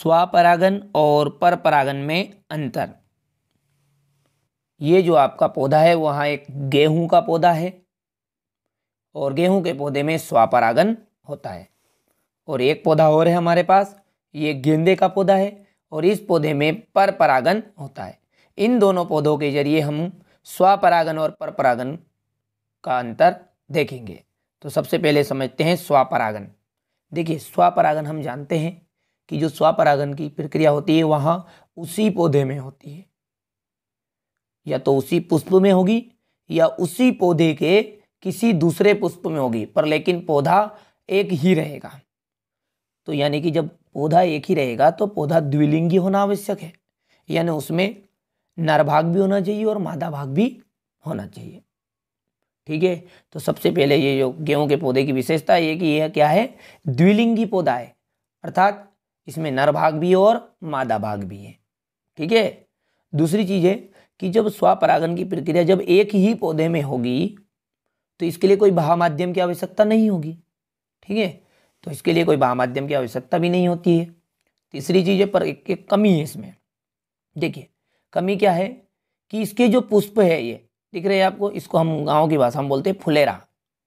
स्वापरागन और पर परागन में अंतर ये जो आपका पौधा है वहाँ एक गेहूं का पौधा है और गेहूं के पौधे में स्वापरागन होता है और एक पौधा और है हमारे पास ये गेंदे का पौधा है और इस पौधे में पर परागन होता है इन दोनों पौधों के जरिए हम स्वापरागन और पर परागन का अंतर देखेंगे तो सबसे पहले समझते हैं स्वापरागन देखिए स्वापरागन हम जानते हैं की जो स्वापरागन की प्रक्रिया होती है वहाँ उसी पौधे में होती है या तो उसी पुष्प में होगी या उसी पौधे के किसी दूसरे पुष्प में होगी पर लेकिन पौधा एक ही रहेगा तो यानी कि जब पौधा एक ही रहेगा तो पौधा द्विलिंगी होना आवश्यक है यानी उसमें नर भाग भी होना चाहिए और मादा भाग भी होना चाहिए ठीक है तो सबसे पहले ये जो गेहूं के पौधे की विशेषता ये कि यह क्या है द्विलिंगी पौधा है अर्थात इसमें नर भाग भी है और मादा भाग भी है ठीक है दूसरी चीज़ है कि जब स्वपरागन की प्रक्रिया जब एक ही पौधे में होगी तो इसके लिए कोई बहा माध्यम की आवश्यकता नहीं होगी ठीक है तो इसके लिए कोई बहा माध्यम की आवश्यकता भी नहीं होती है तीसरी चीज़ है पर एक, एक कमी है इसमें देखिए कमी क्या है कि इसके जो पुष्प है ये दिख रहे हैं आपको इसको हम गांव की भाषा में बोलते हैं फुलेरा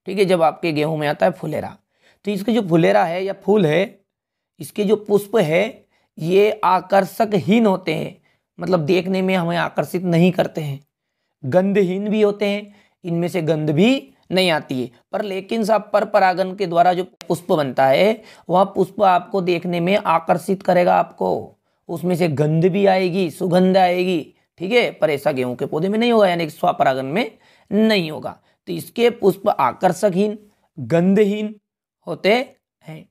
ठीक है जब आपके गेहूं में आता है फुलेरा तो इसके जो फुलेरा है या फूल है इसके जो पुष्प है ये आकर्षकहीन होते हैं मतलब देखने में हमें आकर्षित नहीं करते हैं गंधहीन भी होते हैं इनमें से गंध भी नहीं आती है पर लेकिन साहब पर परागन के द्वारा जो पुष्प बनता है वह पुष्प आपको देखने में आकर्षित करेगा आपको उसमें से गंध भी आएगी सुगंध आएगी ठीक है पर ऐसा गेहूं के पौधे में नहीं होगा यानी स्वपरागन में नहीं होगा तो इसके पुष्प आकर्षकहीन गंधहीन होते हैं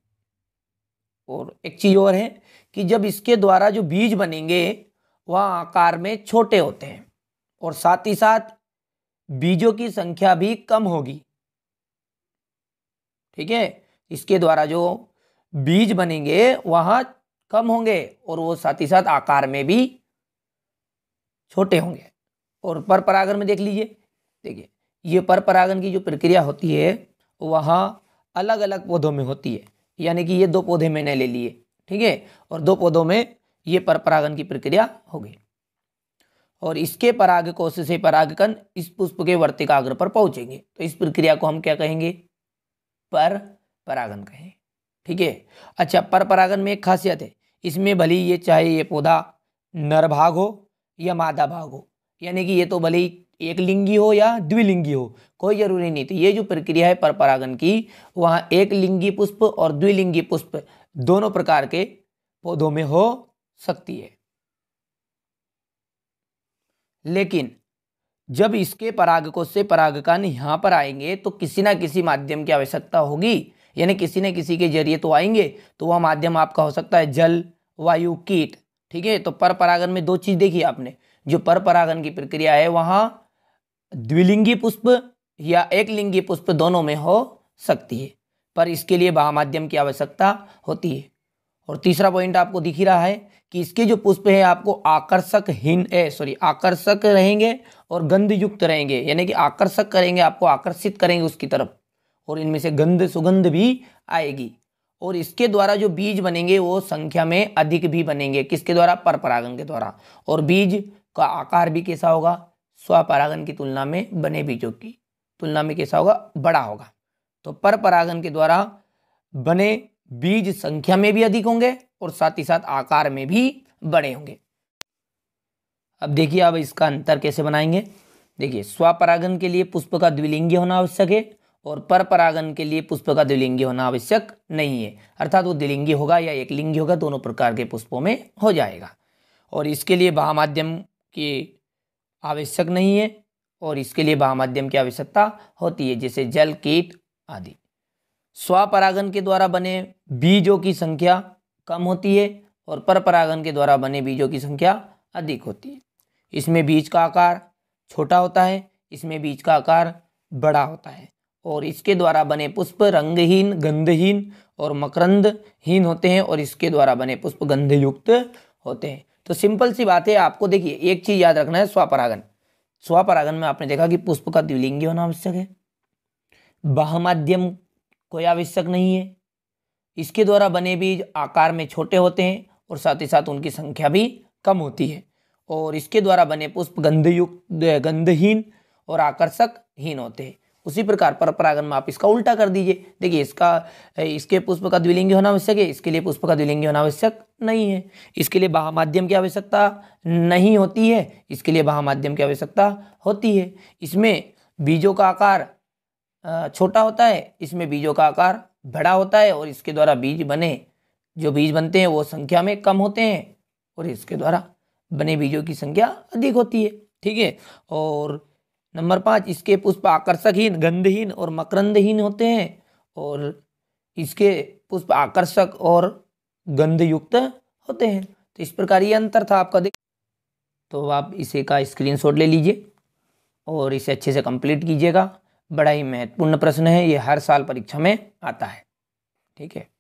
और एक चीज़ और है कि जब इसके द्वारा जो बीज बनेंगे वह आकार में छोटे होते हैं और साथ ही साथ बीजों की संख्या भी कम होगी ठीक है इसके द्वारा जो बीज बनेंगे वहाँ कम होंगे और वो साथ ही साथ आकार में भी छोटे होंगे और पर परागण में देख लीजिए देखिए ये पर परागण की जो प्रक्रिया होती है वहाँ अलग अलग पौधों में होती है यानी कि ये दो पौधे मैंने ले लिए ठीक है और दो पौधों में ये पर परागन की प्रक्रिया होगी और इसके पराग कोश से परागकन इस पुष्प के वर्तिकाग्र पर पहुंचेंगे तो इस प्रक्रिया को हम क्या कहेंगे पर परागन कहें ठीक है अच्छा पर परागन में एक खासियत है इसमें भले ये चाहे ये पौधा नर भाग हो या मादा भाग हो यानी कि ये तो भले ही एक लिंगी हो या द्विलिंगी हो कोई ज़रूरी नहीं तो ये जो प्रक्रिया है परपरागन की वहाँ एक लिंगी पुष्प और द्विलिंगी पुष्प दोनों प्रकार के पौधों में हो सकती है लेकिन जब इसके परागकों से परागकन यहाँ पर आएंगे तो किसी ना किसी माध्यम की आवश्यकता होगी यानी किसी न किसी के जरिए तो आएंगे तो वह माध्यम आपका हो सकता है जल वायु कीट ठीक है तो पर में दो चीज़ देखी आपने जो पर की प्रक्रिया है वहाँ द्विलिंगी पुष्प या एक लिंगी पुष्प दोनों में हो सकती है पर इसके लिए महामाध्यम की आवश्यकता होती है और तीसरा पॉइंट आपको दिख ही रहा है कि इसके जो पुष्प है आपको आकर्षक हीन ए सॉरी आकर्षक रहेंगे और गंध युक्त रहेंगे यानी कि आकर्षक करेंगे आपको आकर्षित करेंगे उसकी तरफ और इनमें से गंध सुगंध भी आएगी और इसके द्वारा जो बीज बनेंगे वो संख्या में अधिक भी बनेंगे किसके द्वारा परपरागन के द्वारा और बीज का आकार भी कैसा होगा स्वपरागन की तुलना में बने बीजों की तुलना में कैसा होगा बड़ा होगा तो पर परागन के द्वारा बने बीज संख्या में भी अधिक होंगे और साथ ही साथ आकार में भी बड़े होंगे अब देखिए अब इसका अंतर कैसे बनाएंगे देखिए स्वपरागन के लिए पुष्प का द्विलिंगी होना आवश्यक है और पर परागन के लिए पुष्प का द्विलिंगी होना आवश्यक नहीं है अर्थात वो द्विलिंगी होगा या एकलिंगी होगा दोनों प्रकार के पुष्पों में हो जाएगा और इसके लिए महामाध्यम की आवश्यक नहीं है और इसके लिए महामाध्यम की आवश्यकता होती है जैसे जल कीट आदि स्वपरागन के द्वारा बने बीजों की संख्या कम होती है और परपरागन के द्वारा बने बीजों की संख्या अधिक होती है इसमें बीज का आकार छोटा होता है इसमें बीज का आकार बड़ा होता है और इसके द्वारा बने पुष्प रंगहीन गंधहीन और मकरंदहीन होते हैं और इसके द्वारा बने पुष्प गंधयुक्त होते हैं तो सिंपल सी बात है आपको देखिए एक चीज़ याद रखना है स्वापरागन स्वापरागन में आपने देखा कि पुष्प का द्विलिंगी होना आवश्यक है बहमाध्यम कोई आवश्यक नहीं है इसके द्वारा बने बीज आकार में छोटे होते हैं और साथ ही साथ उनकी संख्या भी कम होती है और इसके द्वारा बने पुष्प गंधयुक्त गंधहीन और आकर्षकहीन होते हैं उसी प्रकार परपरागण में आप इसका उल्टा कर दीजिए देखिए इसका इसके पुष्प का द्विलिंगी होना आवश्यक है इसके लिए पुष्प का द्विलिंगी होना आवश्यक नहीं है इसके लिए बाह माध्यम की आवश्यकता नहीं होती है इसके लिए बाह माध्यम की आवश्यकता होती है इसमें बीजों का आकार छोटा होता है इसमें बीजों का आकार बड़ा होता है और इसके द्वारा बीज बने जो बीज बनते हैं वो संख्या में कम होते हैं और इसके द्वारा बने बीजों की संख्या अधिक होती है ठीक है और नंबर पाँच इसके पुष्प आकर्षकहीन गंधहीन और मकरंदहीन होते हैं और इसके पुष्प आकर्षक और गंधयुक्त होते हैं तो इस प्रकार ये अंतर था आपका देख तो आप इसे का स्क्रीनशॉट ले लीजिए और इसे अच्छे से कंप्लीट कीजिएगा बड़ा ही महत्वपूर्ण प्रश्न है ये हर साल परीक्षा में आता है ठीक है